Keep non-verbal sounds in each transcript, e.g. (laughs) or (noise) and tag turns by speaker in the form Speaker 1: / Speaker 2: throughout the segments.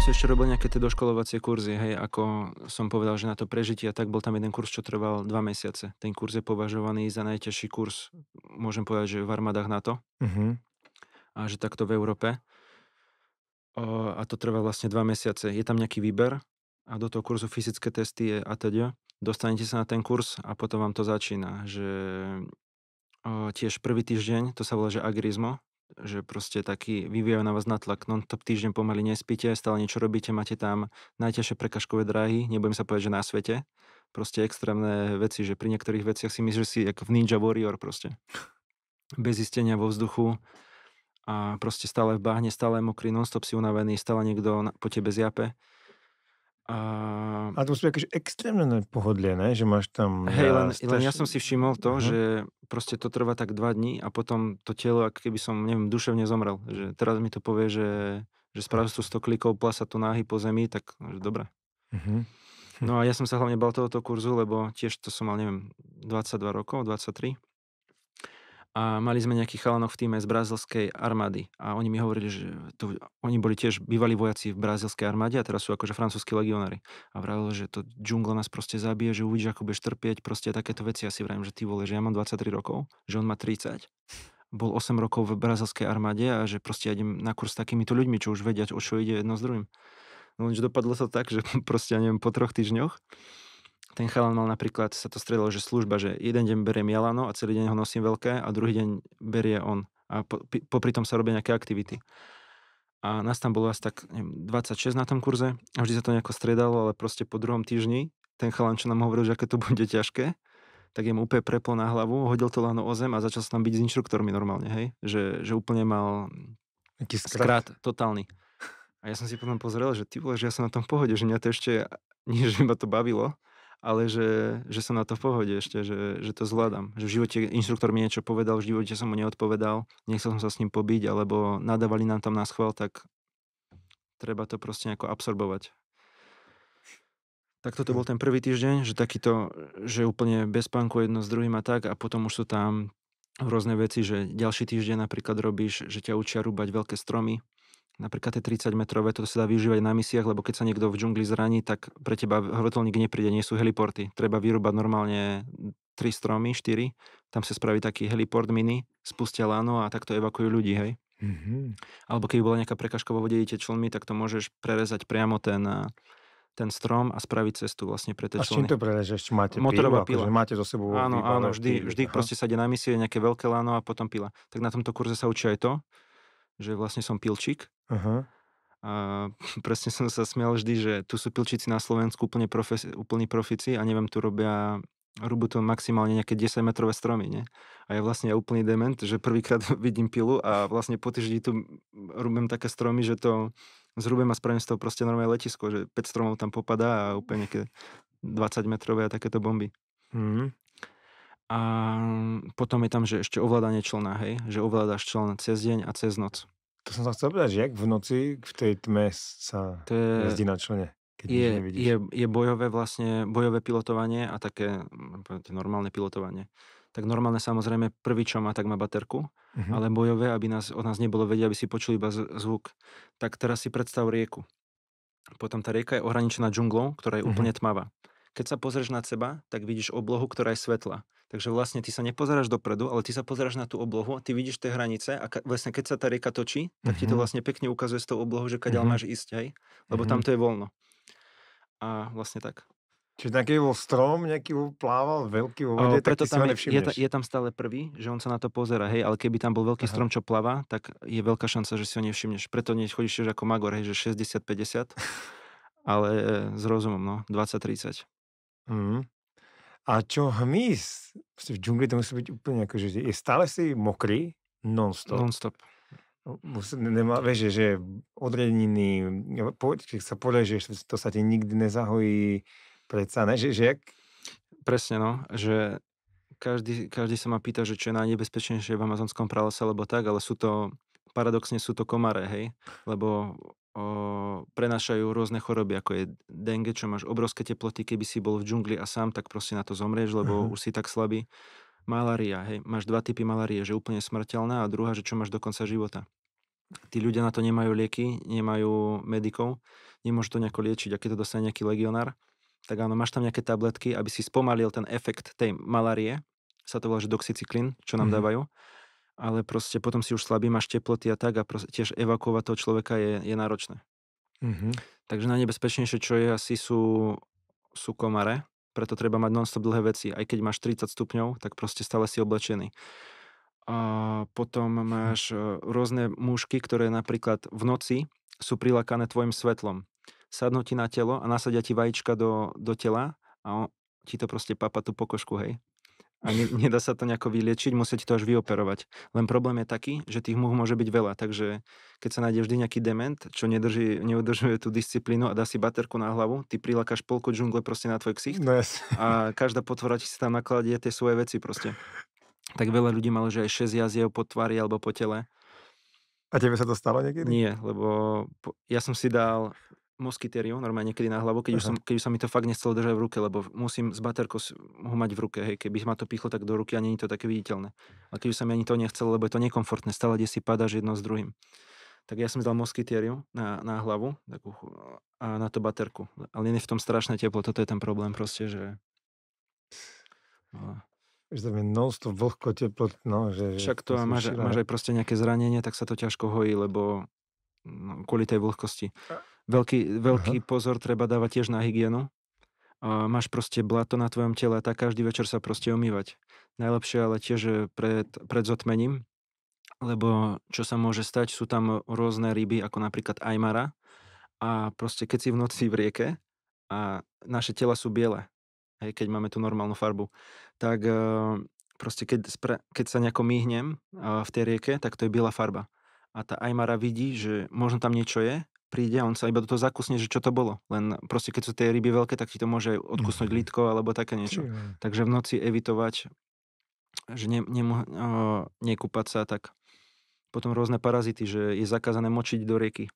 Speaker 1: som si ešte robil nejaké tie doškolovacie kurzy, hej, ako som povedal, že na to prežitie a tak bol tam jeden kurz, čo trval dva mesiace. Ten kurz je považovaný za najťažší kurz, môžem povedať, že v armádach NATO uh-huh. a že takto v Európe. O, a to trvá vlastne dva mesiace. Je tam nejaký výber a do toho kurzu fyzické testy je atď. Dostanete sa na ten kurz a potom vám to začína, že o, tiež prvý týždeň, to sa volá, že agrizmo, že proste taký vyvíjajú na vás natlak, No to týždeň pomaly nespíte, stále niečo robíte, máte tam najťažšie prekažkové dráhy, nebudem sa povedať, že na svete, proste extrémne veci, že pri niektorých veciach si myslíš, že si ako v Ninja Warrior proste, bez istenia vo vzduchu a proste stále v bahne, stále mokrý, non stop si unavený, stále niekto po tebe zjape a... a to sú akože extrémne pohodlie, ne? že máš tam... Hej, len, straš... len ja som si všimol to, uh-huh. že proste to trvá tak dva dní a potom to telo, ak keby som, neviem, duševne zomrel. Že teraz mi to povie, že, že spravil tu 100 klikov, plasa tu náhy po zemi, tak že dobré. Uh-huh. Mhm. Hm. No a ja som sa hlavne bal tohoto kurzu, lebo tiež to som mal, neviem, 22 rokov, 23 a mali sme nejakých chalanov v týme z brazilskej armády a oni mi hovorili, že to, oni boli tiež bývalí vojaci v brazilskej armáde a teraz sú akože francúzskí legionári. A vravili, že to džungla nás proste zabije, že uvidíš, ako budeš trpieť, proste takéto veci. Ja si vravím, že ty vole, že ja mám 23 rokov, že on má 30 bol 8 rokov v brazilskej armáde a že proste ja idem na kurz s takýmito ľuďmi, čo už vedia, o čo ide jedno s druhým. No lenže dopadlo sa tak, že (laughs) proste, ja neviem, po troch týždňoch ten chalan mal napríklad, sa to stredalo, že služba, že jeden deň berie mielano a celý deň ho nosím veľké a druhý deň berie on. A po, popri tom sa robia nejaké aktivity. A nás tam bolo asi tak neviem, 26 na tom kurze a vždy sa to nejako stredalo, ale proste po druhom týždni ten chalan, čo nám hovoril, že aké to bude ťažké, tak mu úplne preplo na hlavu, hodil to lano o zem a začal sa tam byť s inštruktormi normálne, hej? Že, že úplne mal skrát. skrát totálny. A ja som si potom pozrel, že ty vole, že ja som na tom pohode, že mňa to ešte nie, (laughs) že iba to bavilo, ale že, že som na to v pohode ešte, že, že to zvládam. Že v živote inštruktor mi niečo povedal, v živote som mu neodpovedal, nechcel som sa s ním pobiť, alebo nadávali nám tam na schvál, tak treba to proste nejako absorbovať. Tak toto bol ten prvý týždeň, že takýto, že úplne bez panku jedno s druhým a tak a potom už sú tam rôzne veci, že ďalší týždeň napríklad robíš, že ťa učia rúbať veľké stromy, Napríklad tie 30-metrové, to sa dá využívať na misiách, lebo keď sa niekto v džungli zraní, tak pre teba hrotelník nepríde, nie sú heliporty. Treba vyrúbať normálne 3 stromy, 4, tam sa spraví taký heliport mini, spustia lano a takto evakujú ľudí, hej. Mm-hmm. Alebo keby bola nejaká prekažka vo vode, idete tak to môžeš prerezať priamo ten, ten strom a spraviť cestu vlastne pre tie člny. A s čím to prerežeš? Máte Motorová pílu, akože pila. Akože máte zo sebou Áno, pílu, áno, vždy, pílu. vždy Aha. proste sa ide na misie nejaké veľké láno a potom pila. Tak na tomto kurze sa učí aj to, že vlastne som pilčík Uh-huh. A presne som sa smial vždy, že tu sú pilčici na Slovensku úplne, profes, úplní profici a neviem, tu robia robú to maximálne nejaké 10 metrové stromy, nie? A je vlastne úplný dement, že prvýkrát (laughs) vidím pilu a vlastne po týždni tu robím také stromy, že to zhrubem a spravím z toho proste normálne letisko, že 5 stromov tam popadá a úplne nejaké 20 metrové a takéto bomby. Mm. A potom je tam, že ešte ovládanie člna, hej? Že ovládaš člen cez deň a cez noc. To som sa chcel povedať, že jak v noci v tej tme sa to je, jazdí na člene, Keď je, je, je bojové vlastne, bojové pilotovanie a také mm, normálne pilotovanie. Tak normálne samozrejme prvý, čo má, tak má baterku, uh-huh. ale bojové, aby nás, od nás nebolo vedieť, aby si počuli iba zvuk. Tak teraz si predstav rieku. Potom tá rieka je ohraničená džunglou, ktorá je uh-huh. úplne mhm. tmavá keď sa pozrieš na seba, tak vidíš oblohu, ktorá je svetla. Takže vlastne ty sa nepozeráš dopredu, ale ty sa pozeráš na tú oblohu, ty vidíš tie hranice a ka- vlastne keď sa tá rieka točí, tak ti to mhm. vlastne pekne ukazuje z tou oblohu, že kadeľ mm-hmm. máš ísť aj, lebo mm-hmm. tam mhm. to je voľno. A vlastne tak. Čiže nejaký bol strom, nejaký bol plával veľký vo vode, preto tak tam je, je, je tam stále prvý, že on sa na to pozera, hej, ale keby tam bol veľký Aha. strom, čo pláva, tak je veľká šanca, že si ho nevšimneš. Preto nechodíš ako magor, hej, že 60-50, (laughs) ale e, s rozumom, no, 20-30. Mm. A čo hmyz? V džungli to musí byť úplne ako, že je stále si mokrý non-stop. Non-stop. No, nemá, vieš, že, že odredniny, no, keď sa že to sa ti nikdy nezahojí, predsa, ne? Že, že jak... Presne, no, že každý, každý sa ma pýta, že čo je najnebezpečnejšie v amazonskom pralese, alebo tak, ale sú to, paradoxne sú to komáre, hej, lebo o, prenašajú rôzne choroby, ako je dengue, čo máš obrovské teploty, keby si bol v džungli a sám, tak proste na to zomrieš, lebo uh-huh. už si tak slabý. Malária, hej, máš dva typy malárie, že úplne smrteľná a druhá, že čo máš do konca života. Tí ľudia na to nemajú lieky, nemajú medikov, nemôžu to nejako liečiť. aké to dostane nejaký legionár, tak áno, máš tam nejaké tabletky, aby si spomalil ten efekt tej malárie, sa to volá, že doxycyklin, čo nám mm-hmm. dávajú ale proste potom si už slabý, máš teploty a tak a proste tiež evakuovať toho človeka je, je náročné. Mm-hmm. Takže najnebezpečnejšie, čo je asi sú, sú komare, preto treba mať nonstop dlhé veci. Aj keď máš 30 stupňov, tak proste stále si oblečený. A potom mhm. máš e, rôzne mužky, ktoré napríklad v noci sú prilakané tvojim svetlom. Sadnú ti na telo a nasadia ti vajíčka do, do tela a on, ti to proste papa tú pokošku, hej a ne, nedá sa to nejako vyliečiť, musíte to až vyoperovať. Len problém je taký, že tých muh môže byť veľa, takže keď sa nájde vždy nejaký dement, čo nedrží, neudržuje tú disciplínu a dá si baterku na hlavu, ty prilakáš polku džungle proste na tvoj ksicht no, yes. a každá potvora ti sa tam nakladie tie svoje veci proste. Tak veľa ľudí malo, že aj 6 jazdiev po tvári alebo po tele. A tebe sa to stalo niekedy? Nie, lebo ja som si dal moskytériou, normálne niekedy na hlavu, keď, už som, keď už sa mi to fakt nechcelo držať v ruke, lebo musím z baterko ho mať v ruke, hej, keby ma to pichlo tak do ruky a nie je to také viditeľné. A keď už sa mi ani to nechcelo, lebo je to nekomfortné, stále kde si padáš jedno s druhým. Tak ja som dal moskytériu na, na hlavu takú, a na to baterku. Ale nie je v tom strašné teplo, toto je ten problém proste, že... No. Že tam je množstvo vlhko, teplo, no, že... Však to, to máš, máš aj proste nejaké zranenie, tak sa to ťažko hojí, lebo no, kvôli tej vlhkosti. Veľký, veľký pozor treba dávať tiež na hygienu. A máš proste blato na tvojom tele, tak každý večer sa proste umývať. Najlepšie ale tiež pred, pred zotmením, lebo čo sa môže stať, sú tam rôzne ryby, ako napríklad ajmara. A proste keď si v noci v rieke a naše tela sú biele, hej, keď máme tú normálnu farbu, tak eh, proste keď, keď sa nejako myhnem eh, v tej rieke, tak to je biela farba. A tá ajmara vidí, že možno tam niečo je príde a on sa iba do toho zakusne, že čo to bolo. Len proste keď sú tie ryby veľké, tak ti to môže odkusnúť mm. lítko alebo také niečo. Takže v noci evitovať, že ne, nemo, uh, nekúpať sa, tak potom rôzne parazity, že je zakázané močiť do rieky.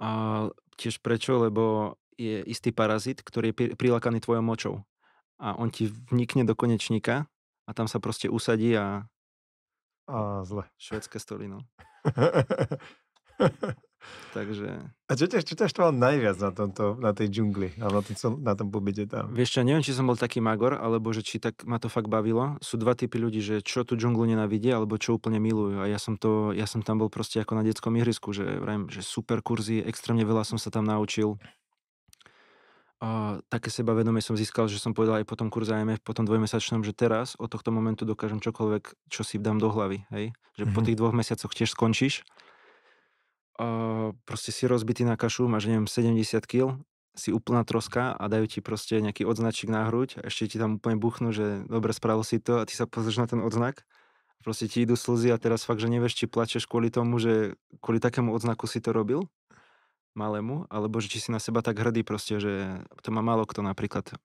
Speaker 1: A tiež prečo? Lebo je istý parazit, ktorý je prilakaný tvojou močou. A on ti vnikne do konečníka a tam sa proste usadí a... A zle. Švedské stoly, no. (laughs) Takže... A čo ťa, čo ťa najviac na, tomto, na tej džungli, na tom, na tom pobyte tam? Vieš čo, neviem, či som bol taký magor, alebo že či tak ma to fakt bavilo. Sú dva typy ľudí, že čo tú džunglu nenávidie, alebo čo úplne milujú. A ja som, to, ja som tam bol proste ako na detskom ihrisku, že, vrajím, že super kurzy, extrémne veľa som sa tam naučil. A také sebavedomie som získal, že som povedal aj po tom kurze AMF, po tom dvojmesačnom, že teraz od tohto momentu dokážem čokoľvek, čo si dám do hlavy. Hej? Že mm-hmm. po mhm. tých dvoch mesiacoch tiež skončíš proste si rozbitý na kašu, máš neviem 70 kg, si úplná troska a dajú ti proste nejaký odznačík na hruď a ešte ti tam úplne buchnú, že dobre spravil si to a ty sa pozrieš na ten odznak proste ti idú slzy a teraz fakt, že nevieš, či plačeš kvôli tomu, že kvôli takému odznaku si to robil malému, alebo že či si na seba tak hrdý proste, že to má málo kto napríklad